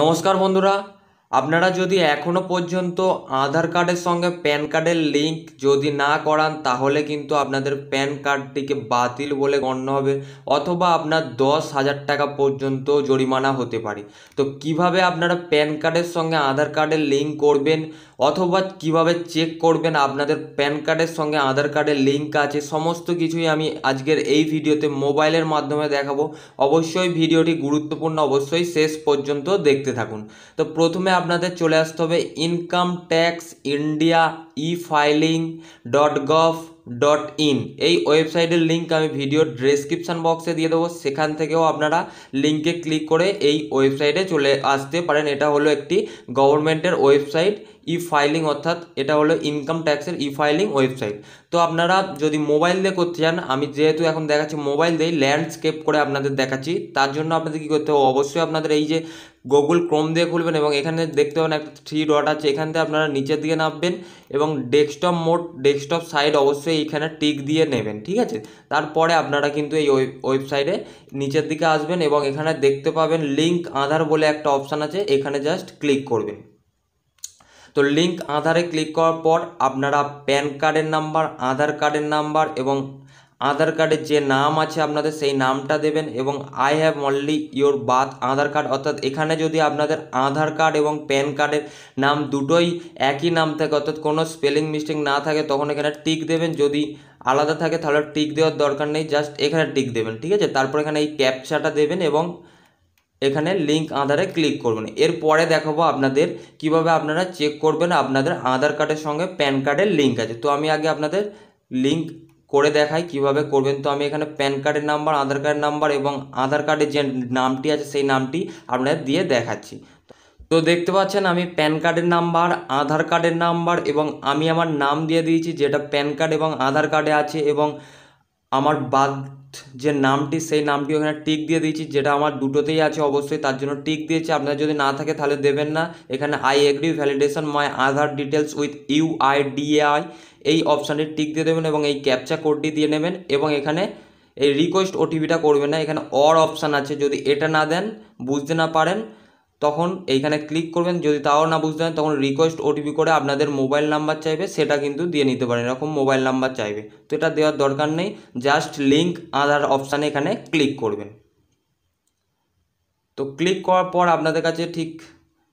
নমস্কার বন্ধুরা আপনারা যদি এখনও পর্যন্ত আধার কার্ডের সঙ্গে প্যান কার্ডের লিঙ্ক যদি না করান তাহলে কিন্তু আপনাদের প্যান কার্ডটিকে বাতিল বলে গণ্য হবে অথবা আপনার দশ হাজার টাকা পর্যন্ত জরিমানা হতে পারে তো কিভাবে আপনারা প্যান কার্ডের সঙ্গে আধার কার্ডের লিঙ্ক করবেন অথবা কিভাবে চেক করবেন আপনাদের প্যান কার্ডের সঙ্গে আধার কার্ডের লিঙ্ক আছে সমস্ত কিছুই আমি আজকের এই ভিডিওতে মোবাইলের মাধ্যমে দেখাবো অবশ্যই ভিডিওটি গুরুত্বপূর্ণ অবশ্যই শেষ পর্যন্ত দেখতে থাকুন তো প্রথমে আপনাদের চলে আসতে হবে income tax India e filing dot gov dot in এই ওয়েবসাইটের লিঙ্ক আমি ভিডিও ডেসক্রিপশান বক্সে দিয়ে দেবো সেখান থেকেও আপনারা লিঙ্কে ক্লিক করে এই ওয়েবসাইটে চলে আসতে পারেন এটা হলো একটি গভর্নমেন্টের ওয়েবসাইট ই ফাইলিং অর্থাৎ এটা হলো ইনকাম ট্যাক্সের ই ফাইলিং ওয়েবসাইট তো আপনারা যদি মোবাইল দিয়ে করতে চান আমি যেহেতু এখন দেখাচ্ছি মোবাইল দিয়ে ল্যান্ডস্কেপ করে আপনাদের দেখাচ্ছি তার জন্য আপনাদের কী করতে হবে অবশ্যই আপনাদের এই যে গুগল ক্রোম দিয়ে খুলবেন এবং এখানে দেখতে পাবেন একটা থ্রি ডট আছে এখান থেকে আপনারা নিচের দিকে নামবেন এবং ডেস্কটপ মোড ডেস্কটপ সাইড অবশ্যই এখানে টিক দিয়ে নেবেন ঠিক আছে তারপরে আপনারা কিন্তু এই ওয়েবসাইটে নিচের দিকে আসবেন এবং এখানে দেখতে পাবেন লিঙ্ক আধার বলে একটা অপশান আছে এখানে জাস্ট ক্লিক করবেন তো লিঙ্ক আধারে ক্লিক করার পর আপনারা প্যান কার্ডের নাম্বার আধার কার্ডের নাম্বার এবং আধার কার্ডের যে নাম আছে আপনাদের সেই নামটা দেবেন এবং I have only year birth Aadhaar card অর্থাৎ এখানে যদি আপনাদের আধার কার্ড এবং প্যান কার্ডের নাম দুটোই একই নাম থাকে অর্থাৎ কোনো স্পেলিং মিস্টেক না থাকে তখন এখানে টিক দেবেন যদি আলাদা থাকে তাহলে টিক দেওয়ার দরকার নেই জাস্ট এখানে টিক দেবেন ঠিক আছে তারপর এখানে এই ক্যাপচাটা দেবেন এবং এখানে লিঙ্ক আধারে ক্লিক করবেন এরপরে দেখাবো আপনাদের কিভাবে আপনারা চেক করবেন আপনাদের আধার কার্ডের সঙ্গে প্যান কার্ডের লিঙ্ক আছে তো আমি আগে আপনাদের লিঙ্ক করে দেখাই কিভাবে করবেন তো আমি এখানে প্যান কার্ডের নাম্বার আধার কার্ডের নাম্বার এবং আধার কার্ডের যে নামটি আছে সেই নামটি আপনাদের দিয়ে দেখাচ্ছি তো দেখতে পাচ্ছেন আমি প্যান কার্ডের নাম্বার আধার কার্ডের নাম্বার এবং আমি আমার নাম দিয়ে দিয়েছি যেটা প্যান কার্ড এবং আধার কার্ডে আছে এবং আমার বাদ যে নামটি সেই নামটি ওখানে টিক দিয়ে দিয়েছি যেটা আমার দুটোতেই আছে অবশ্যই তার জন্য টিক দিয়েছি আপনার যদি না থাকে তাহলে দেবেন না এখানে I agree validation my Aadhaar details with UIDAI এই অপশানটি টিক দিয়ে দেবেন এবং এই ক্যাপচা কোডটি দিয়ে নেবেন এবং এখানে এই রিকোয়েস্ট ওটিপিটা করবেন না এখানে অর অপশান আছে যদি এটা না দেন বুঝতে না পারেন তখন এইখানে ক্লিক করবেন যদি তাও না বুঝতে হয় তখন রিকোয়েস্ট ওটিপি করে আপনাদের মোবাইল নাম্বার চাইবে সেটা কিন্তু দিয়ে নিতে পারেন এরকম মোবাইল নাম্বার চাইবে তো এটা দেওয়ার দরকার নেই জাস্ট লিঙ্ক আধার অপশানে এখানে ক্লিক করবেন তো ক্লিক করার পর আপনাদের কাছে ঠিক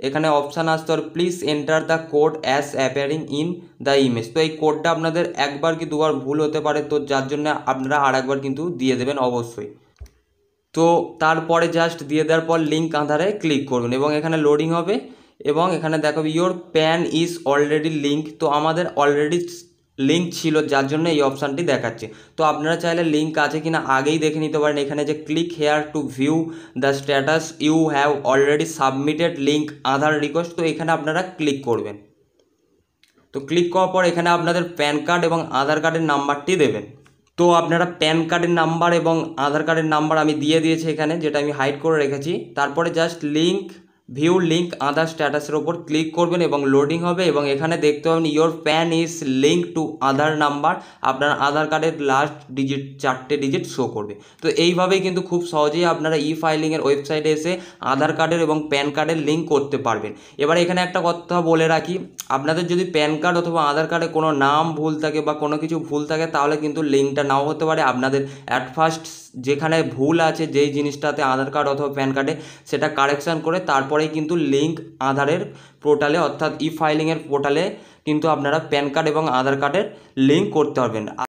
এখানে অপশান আসতে হবে please enter the code as appearing in the image তো এই কোডটা আপনাদের একবার কি দুবার ভুল হতে পারে তো যার জন্য আপনারা আর একবার কিন্তু দিয়ে দেবেন অবশ্যই তো তারপরে জাস্ট দিয়ে দেওয়ার পর লিঙ্ক আধারে ক্লিক করুন এবং এখানে লোডিং হবে এবং এখানে দেখাবে your PAN is already link তো আমাদের অলরেডি লিঙ্ক ছিল যার জন্য এই অপশানটি দেখাচ্ছে তো আপনারা চাইলে লিঙ্ক আছে কি না আগেই দেখে নিতে পারেন এখানে যে click here to view the status you have already submitted link Aadhaar request তো এখানে আপনারা ক্লিক করবেন তো ক্লিক করার পর এখানে আপনাদের প্যান কার্ড এবং আধার কার্ডের নাম্বারটি দেবেন তো আপনারা প্যান কার্ডের নাম্বার এবং আধার কার্ডের নাম্বার আমি দিয়ে দিয়েছি এখানে যেটা আমি হাইড করে রেখেছি তারপরে just link view link other স্ট্যাটাসের ওপর ক্লিক করবেন এবং লোডিং হবে এবং এখানে দেখতে পাবেন your PAN is link to Aadhaar number আপনার আধার কার্ডের লাস্ট ডিজিট চারটে ডিজিট শো করবে তো এইভাবেই কিন্তু খুব সহজেই আপনারা ই ফাইলিংয়ের ওয়েবসাইটে এসে আধার কার্ডের এবং প্যান কার্ডের লিঙ্ক করতে পারবেন এবার এখানে একটা কথা বলে রাখি আপনাদের যদি প্যান কার্ড অথবা আধার কার্ডে কোনো নাম ভুল থাকে বা কোনো কিছু ভুল থাকে তাহলে কিন্তু লিঙ্কটা নাও হতে পারে আপনাদের অ্যাট ফার্স্ট যেখানে ভুল আছে যেই জিনিসটাতে আধার কার্ড অথবা প্যান কার্ডে সেটা কারেকশান করে তারপরে তারপরেই কিন্তু লিঙ্ক আধারের পোর্টালে অর্থাৎ ই ফাইলিংয়ের পোর্টালে কিন্তু আপনারা প্যান কার্ড এবং আধার কার্ডের লিঙ্ক করতে পারবেন